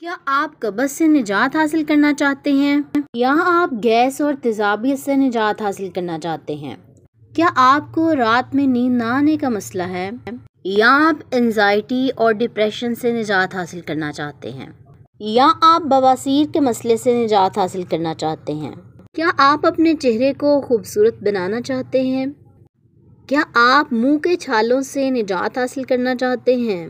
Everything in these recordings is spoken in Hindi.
क्या आप कब्ज़ से निजात हासिल करना चाहते हैं या आप गैस और तेजाबियत से निजात हासिल करना चाहते हैं क्या आपको रात में नींद ना आने का मसला है या आप एनजाइटी और डिप्रेशन से निजात हासिल करना चाहते हैं या आप बवासीर के मसले से निजात हासिल करना चाहते हैं क्या आप अपने चेहरे को खूबसूरत बनाना चाहते हैं क्या आप मुंह के छालों से निजात हासिल करना चाहते हैं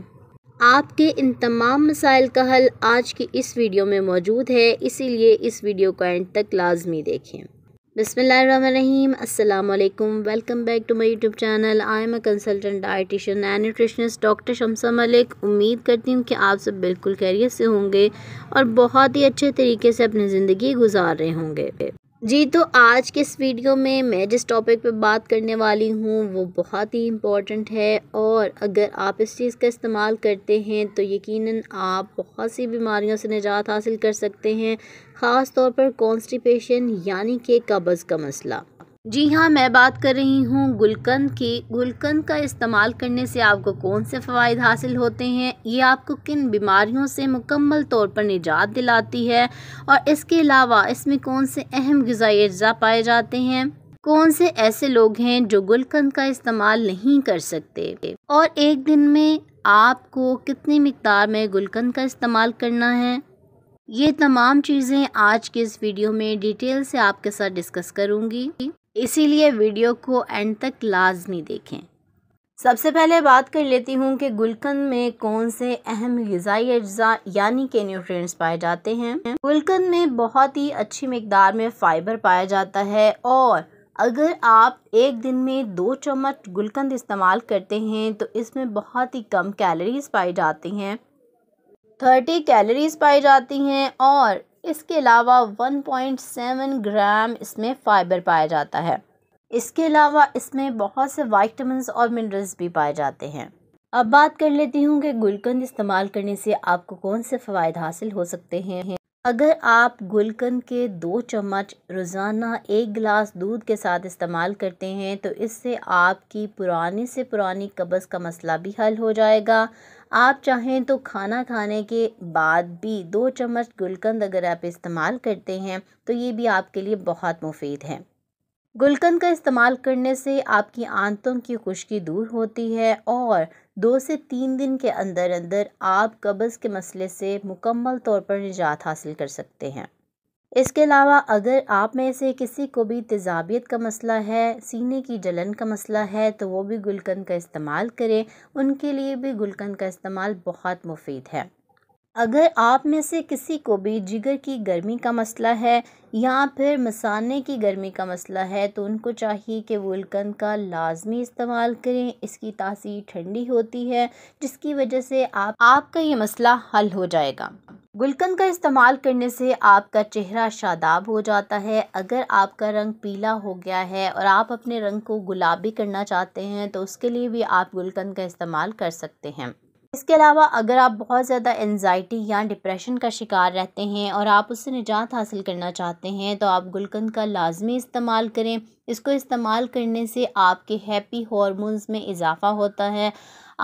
आपके इन तमाम मसाइल का हल आज की इस वीडियो में मौजूद है इसीलिए इस वीडियो को एंड तक लाजमी देखें बिसमीम welcome back to my YouTube channel I am a consultant dietitian and nutritionist doctor Shamsa Malik उम्मीद करती हूँ कि आप सब बिल्कुल खैरियत से होंगे और बहुत ही अच्छे तरीके से अपनी ज़िंदगी गुजार रहे होंगे जी तो आज के इस वीडियो में मैं जिस टॉपिक पे बात करने वाली हूँ वो बहुत ही इम्पॉर्टेंट है और अगर आप इस चीज़ का इस्तेमाल करते हैं तो यकीनन आप बहुत सी बीमारियों से निजात हासिल कर सकते हैं ख़ास तौर पर कॉन्स्टिपेशन यानी कि कब्ज़ का मसला जी हाँ मैं बात कर रही हूँ गुलकंद की गुलकंद का इस्तेमाल करने से आपको कौन से फ़वाद हासिल होते हैं ये आपको किन बीमारियों से मुकम्मल तौर पर निजात दिलाती है और इसके अलावा इसमें कौन से अहम गज़ाई अज्जा पाए जाते हैं कौन से ऐसे लोग हैं जो गुलकंद का इस्तेमाल नहीं कर सकते और एक दिन में आपको कितनी मकदार में गुलकंद का इस्तेमाल करना है ये तमाम चीज़ें आज के इस वीडियो में डिटेल से आपके साथ डिस्कस करूंगी इसीलिए वीडियो को एंड तक लाजमी देखें सबसे पहले बात कर लेती हूँ कि गुलकंद में कौन से अहम गज़ाई अज्जा यानी के न्यूट्रिएंट्स पाए जाते हैं गुलकंद में बहुत ही अच्छी मकदार में फ़ाइबर पाया जाता है और अगर आप एक दिन में दो चम्मच गुलकंद इस्तेमाल करते हैं तो इसमें बहुत ही कम कैलोरीज पाई जाती हैं थर्टी कैलोरीज पाई जाती हैं और इसके अलावा 1.7 ग्राम इसमें फ़ाइबर पाया जाता है इसके अलावा इसमें बहुत से वाइटमिन और मिनरल्स भी पाए जाते हैं अब बात कर लेती हूँ कि गुलकंद इस्तेमाल करने से आपको कौन से फ़वाद हासिल हो सकते हैं अगर आप गुलकंद के दो चम्मच रोज़ाना एक गिलास दूध के साथ इस्तेमाल करते हैं तो इससे आपकी पुरानी से पुरानी कब्ज़ का मसला भी हल हो जाएगा आप चाहें तो खाना खाने के बाद भी दो चम्मच गुलकंद अगर आप इस्तेमाल करते हैं तो ये भी आपके लिए बहुत मुफीद है गुलकंद का इस्तेमाल करने से आपकी आंतों की खुश्की दूर होती है और दो से तीन दिन के अंदर अंदर आप कब्ज़ के मसले से मुकम्मल तौर पर निजात हासिल कर सकते हैं इसके अलावा अगर आप में से किसी को भी तेजाबियत का मसला है सीने की जलन का मसला है तो वो भी गुलकंद का इस्तेमाल करें उनके लिए भी गुलकंद का इस्तेमाल बहुत मुफीद है अगर आप में से किसी को भी जिगर की गर्मी का मसला है या फिर मसाने की गर्मी का मसला है तो उनको चाहिए कि वुलकन का लाजमी इस्तेमाल करें इसकी तासीर ठंडी होती है जिसकी वजह से आप आपका ये मसला हल हो जाएगा गुलकंद का इस्तेमाल करने से आपका चेहरा शादाब हो जाता है अगर आपका रंग पीला हो गया है और आप अपने रंग को गुलाबी करना चाहते हैं तो उसके लिए भी आप गुलकंद का इस्तेमाल कर सकते हैं इसके अलावा अगर आप बहुत ज़्यादा एनजाइटी या डिप्रेशन का शिकार रहते हैं और आप उससे निजात हासिल करना चाहते हैं तो आप गुलकंद का लाजमी इस्तेमाल करें इसको इस्तेमाल करने से आपके हैप्पी हॉर्मोन्स में इजाफ़ा होता है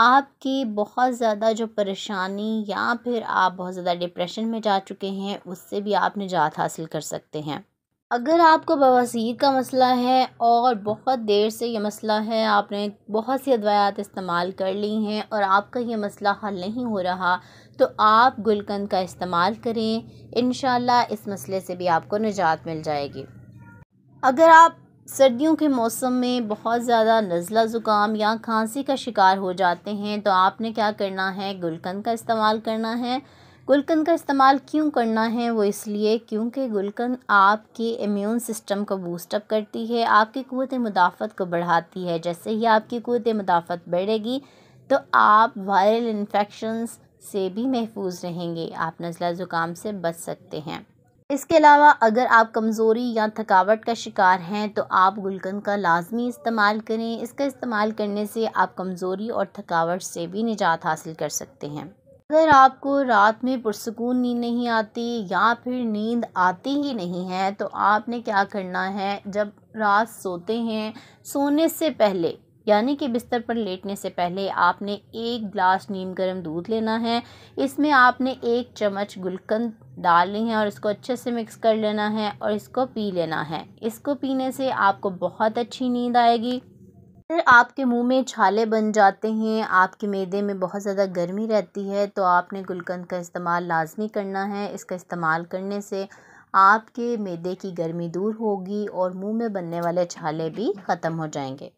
आपकी बहुत ज़्यादा जो परेशानी या फिर आप बहुत ज़्यादा डिप्रेशन में जा चुके हैं उससे भी आप निजात हासिल कर सकते हैं अगर आपको बवासीर का मसला है और बहुत देर से ये मसला है आपने बहुत सी अदवायात इस्तेमाल कर ली हैं और आपका ये मसला हल नहीं हो रहा तो आप गुलकंद का इस्तेमाल करें इन इस मसले से भी आपको निजात मिल जाएगी अगर आप सर्दियों के मौसम में बहुत ज़्यादा नज़ला ज़ुकाम या खांसी का शिकार हो जाते हैं तो आपने क्या करना है गुलकंद का इस्तेमाल करना है गुलकंद का इस्तेमाल क्यों करना है वो इसलिए क्योंकि गुलकंद आपके इम्यून सिस्टम को बूस्टअप करती है आपकी क़वत मुदाफ़त को बढ़ाती है जैसे ही आपकी क़वत मुदाफ़त बढ़ेगी तो आप वायरल इन्फेक्शंस से भी महफूज रहेंगे आप नज़ला ज़ुकाम से बच सकते हैं इसके अलावा अगर आप कमज़ोरी या थकावट का शिकार हैं तो आप गुलकंद का लाजमी इस्तेमाल करें इसका इस्तेमाल करने से आप कमज़ोरी और थकावट से भी निजात हासिल कर सकते हैं अगर आपको रात में पुरसकून नींद नहीं आती या फिर नींद आती ही नहीं है तो आपने क्या करना है जब रात सोते हैं सोने से पहले यानी कि बिस्तर पर लेटने से पहले आपने एक गिलास नीम गर्म दूध लेना है इसमें आपने एक चम्मच गुलकंद डालनी है और इसको अच्छे से मिक्स कर लेना है और इसको पी लेना है इसको पीने से आपको बहुत अच्छी नींद आएगी फिर आपके मुंह में छाले बन जाते हैं आपके मैदे में बहुत ज़्यादा गर्मी रहती है तो आपने गुलकंद का इस्तेमाल लाजमी करना है इसका इस्तेमाल करने से आपके मैदे की गर्मी दूर होगी और मुंह में बनने वाले छाले भी ख़त्म हो जाएंगे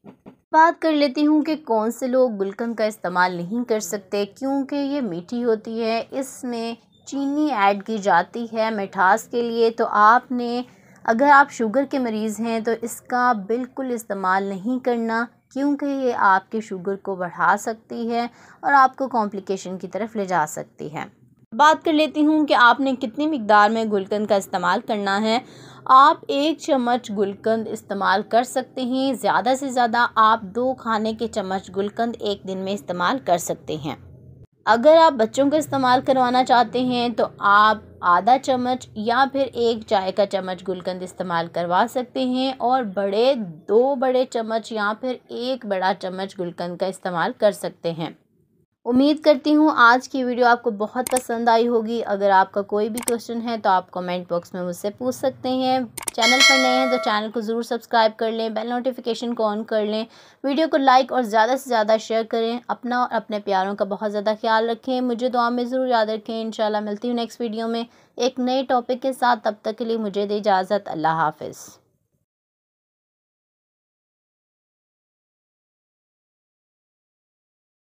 बात कर लेती हूँ कि कौन से लोग गुलकंद का इस्तेमाल नहीं कर सकते क्योंकि ये मीठी होती है इसमें चीनी ऐड की जाती है मिठास के लिए तो आपने अगर आप शुगर के मरीज़ हैं तो इसका बिल्कुल इस्तेमाल नहीं करना क्योंकि ये आपके शुगर को बढ़ा सकती है और आपको कॉम्प्लिकेशन की तरफ ले जा सकती है बात कर लेती हूँ कि आपने कितनी मकदार में गुलकंद का इस्तेमाल करना है आप एक चम्मच गुलकंद इस्तेमाल कर सकते हैं ज़्यादा से ज़्यादा आप दो खाने के चम्मच गुलकंद एक दिन में इस्तेमाल कर सकते हैं अगर आप बच्चों का इस्तेमाल करवाना चाहते हैं तो आप आधा चम्मच या फिर एक चाय का चम्मच गुलकंद इस्तेमाल करवा सकते हैं और बड़े दो बड़े चम्मच या फिर एक बड़ा चम्मच गुलकंद का इस्तेमाल कर सकते हैं उम्मीद करती हूँ आज की वीडियो आपको बहुत पसंद आई होगी अगर आपका कोई भी क्वेश्चन है तो आप कमेंट बॉक्स में मुझसे पूछ सकते हैं चैनल पर नए हैं तो चैनल को ज़रूर सब्सक्राइब कर लें बेल नोटिफिकेशन को ऑन कर लें वीडियो को लाइक और ज़्यादा से ज़्यादा शेयर करें अपना और अपने प्यारों का बहुत ज़्यादा ख्याल रखें मुझे दुआ में ज़रूर याद रखें इन मिलती हूँ नेक्स्ट वीडियो में एक नए टॉपिक के साथ तब तक के लिए मुझे दे इजाज़त अल्लाह हाफिज़